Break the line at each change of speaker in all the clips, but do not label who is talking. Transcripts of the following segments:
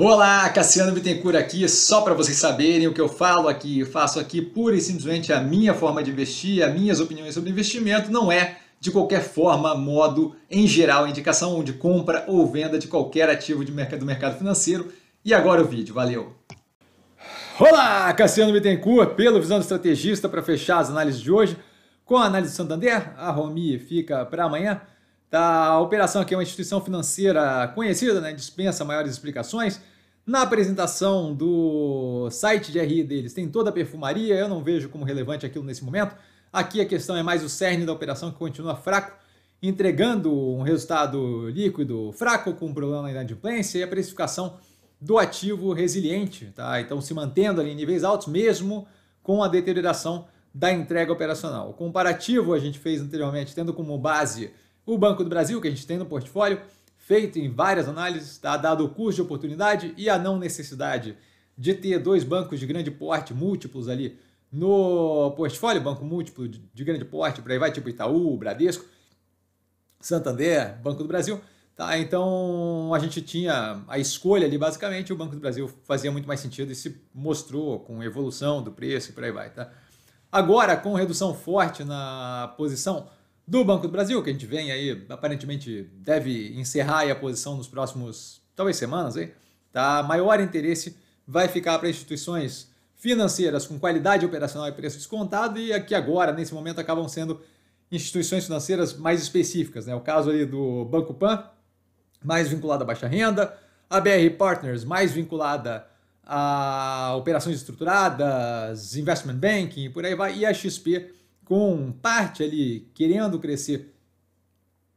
Olá, Cassiano Bittencourt aqui, só para vocês saberem o que eu falo aqui, eu faço aqui pura e simplesmente a minha forma de investir, as minhas opiniões sobre investimento, não é de qualquer forma, modo, em geral, indicação de compra ou venda de qualquer ativo de mercado, do mercado financeiro. E agora o vídeo, valeu! Olá, Cassiano Bittencourt, pelo Visão do Estrategista, para fechar as análises de hoje, com a análise do Santander, a Romi fica para amanhã da operação, que é uma instituição financeira conhecida, né? dispensa maiores explicações. Na apresentação do site de RI deles tem toda a perfumaria, eu não vejo como relevante aquilo nesse momento. Aqui a questão é mais o cerne da operação que continua fraco, entregando um resultado líquido fraco com um problema na inadimplência e a precificação do ativo resiliente, tá? Então se mantendo ali em níveis altos mesmo com a deterioração da entrega operacional. O comparativo a gente fez anteriormente, tendo como base o Banco do Brasil, que a gente tem no portfólio, feito em várias análises, está dado o custo de oportunidade e a não necessidade de ter dois bancos de grande porte múltiplos ali no portfólio, banco múltiplo de grande porte, por aí vai, tipo Itaú, Bradesco, Santander, Banco do Brasil. Tá, então a gente tinha a escolha ali, basicamente, o Banco do Brasil fazia muito mais sentido e se mostrou com evolução do preço e por aí vai. Tá? Agora, com redução forte na posição, do Banco do Brasil, que a gente vem aí, aparentemente deve encerrar a posição nos próximos, talvez semanas aí, tá? Maior interesse vai ficar para instituições financeiras com qualidade operacional e preço descontado e aqui agora, nesse momento, acabam sendo instituições financeiras mais específicas, né? O caso ali do Banco Pan, mais vinculado à baixa renda, a BR Partners, mais vinculada a operações estruturadas, investment banking, por aí vai, e a XP, com parte ali querendo crescer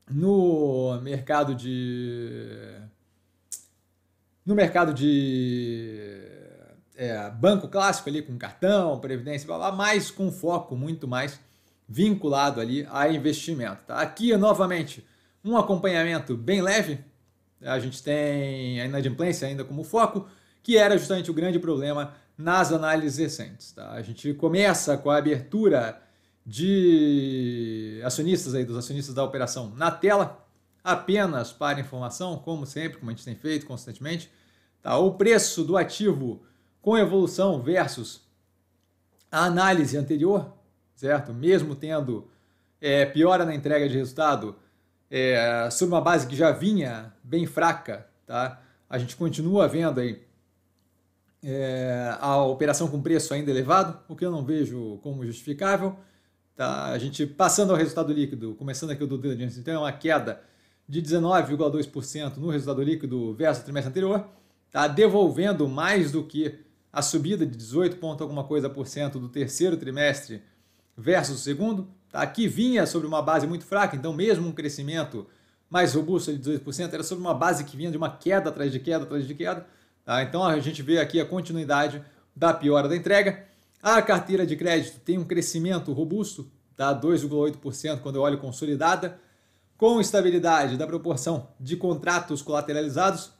no mercado de no mercado de é, banco clássico ali com cartão, previdência, blá, blá, mas com foco muito mais vinculado ali a investimento. Tá? Aqui novamente um acompanhamento bem leve. A gente tem a inadimplência ainda como foco, que era justamente o grande problema nas análises recentes. Tá? A gente começa com a abertura de acionistas aí, dos acionistas da operação na tela. Apenas para informação, como sempre, como a gente tem feito constantemente, tá? o preço do ativo com evolução versus a análise anterior, certo? Mesmo tendo é, piora na entrega de resultado é, sobre uma base que já vinha bem fraca, tá? A gente continua vendo aí é, a operação com preço ainda elevado, o que eu não vejo como justificável. Tá? A gente passando ao resultado líquido, começando aqui o do diligence, então é uma queda de 19,2% no resultado líquido versus o trimestre anterior, tá? devolvendo mais do que a subida de 18 ponto alguma coisa por cento do terceiro trimestre versus o segundo, tá? que vinha sobre uma base muito fraca, então mesmo um crescimento mais robusto de 18% era sobre uma base que vinha de uma queda atrás de queda atrás de queda. Tá? Então a gente vê aqui a continuidade da piora da entrega. A carteira de crédito tem um crescimento robusto, dá tá? 2,8% quando eu olho consolidada, com estabilidade da proporção de contratos colateralizados.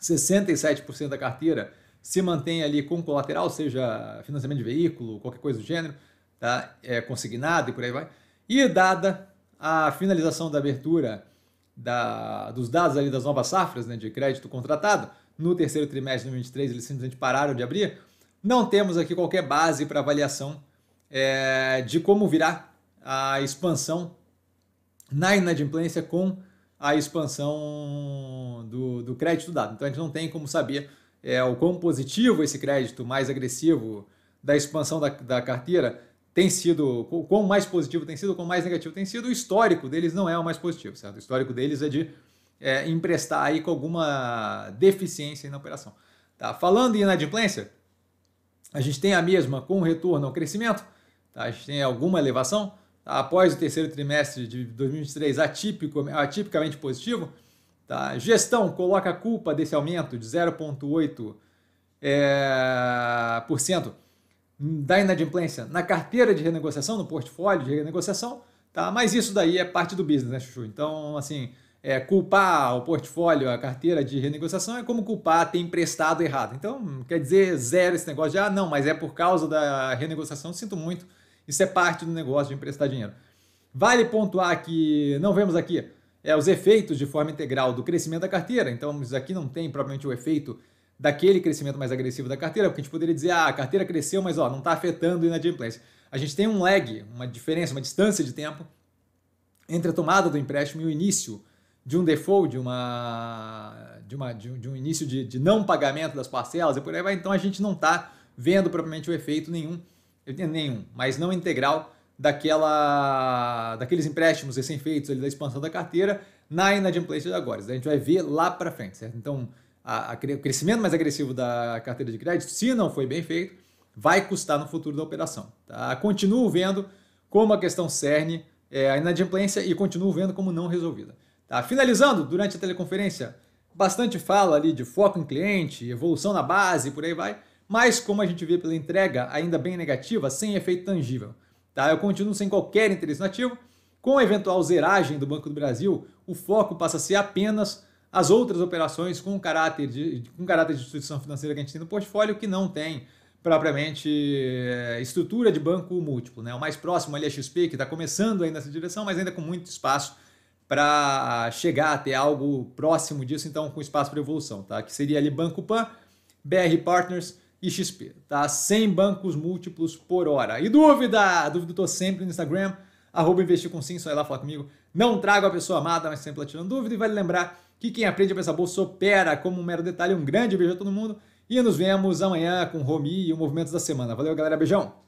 67% da carteira se mantém ali com colateral, seja financiamento de veículo, qualquer coisa do gênero, tá? é consignado e por aí vai. E dada a finalização da abertura da, dos dados ali das novas safras né, de crédito contratado, no terceiro trimestre de 2023 eles simplesmente pararam de abrir, não temos aqui qualquer base para avaliação é, de como virá a expansão na inadimplência com a expansão do, do crédito dado. Então a gente não tem como saber é, o quão positivo esse crédito mais agressivo da expansão da, da carteira tem sido, o quão mais positivo tem sido, o quão mais negativo tem sido. O histórico deles não é o mais positivo, certo? O histórico deles é de é, emprestar aí com alguma deficiência na operação. Tá? Falando em inadimplência, a gente tem a mesma com retorno ao crescimento, tá? a gente tem alguma elevação, tá? após o terceiro trimestre de 2023 atípico, atipicamente positivo, tá? gestão coloca a culpa desse aumento de 0,8% é, por cento da inadimplência na carteira de renegociação, no portfólio de renegociação, tá? mas isso daí é parte do business, né, Chuchu? Então, assim, é, culpar o portfólio, a carteira de renegociação é como culpar ter emprestado errado. Então, quer dizer zero esse negócio de, ah, não, mas é por causa da renegociação, sinto muito, isso é parte do negócio de emprestar dinheiro. Vale pontuar que não vemos aqui é, os efeitos de forma integral do crescimento da carteira, então isso aqui não tem propriamente o efeito daquele crescimento mais agressivo da carteira, porque a gente poderia dizer, ah, a carteira cresceu, mas ó, não está afetando a inadimplência. A gente tem um lag, uma diferença, uma distância de tempo entre a tomada do empréstimo e o início de um default, de uma de, uma, de, um, de um início de, de, não pagamento das parcelas e por aí vai, então a gente não está vendo propriamente o efeito nenhum, nenhum, mas não integral daquela daqueles empréstimos recém-feitos da expansão da carteira na inadimplência de agora. a gente vai ver lá para frente, certo? Então, a, a, o crescimento mais agressivo da carteira de crédito, se não foi bem feito, vai custar no futuro da operação. Tá? Continuo vendo como a questão cerne é, a inadimplência e continuo vendo como não resolvida. Tá? Finalizando, durante a teleconferência, bastante fala ali de foco em cliente, evolução na base, por aí vai, mas como a gente vê pela entrega ainda bem negativa, sem efeito tangível. Tá? Eu continuo sem qualquer interesse nativo. Com a eventual zeragem do Banco do Brasil, o foco passa a ser apenas as outras operações com caráter de, com caráter de instituição financeira que a gente tem no portfólio, que não tem propriamente eh, estrutura de banco múltiplo. Né? O mais próximo ali é a XP, que está começando ainda nessa direção, mas ainda com muito espaço para chegar a ter algo próximo disso, então com espaço para evolução, tá? Que seria ali Banco Pan, BR Partners e XP, tá? 100 bancos múltiplos por hora. E dúvida? Dúvida tô sempre no Instagram, arroba investir com sim, só ir lá falar comigo. Não trago a pessoa amada, mas sempre lá tirando dúvida. E vale lembrar que quem aprende a pensar bolsa opera como um mero detalhe. Um grande beijo a todo mundo e nos vemos amanhã com o Romi e o Movimentos da Semana. Valeu, galera. Beijão!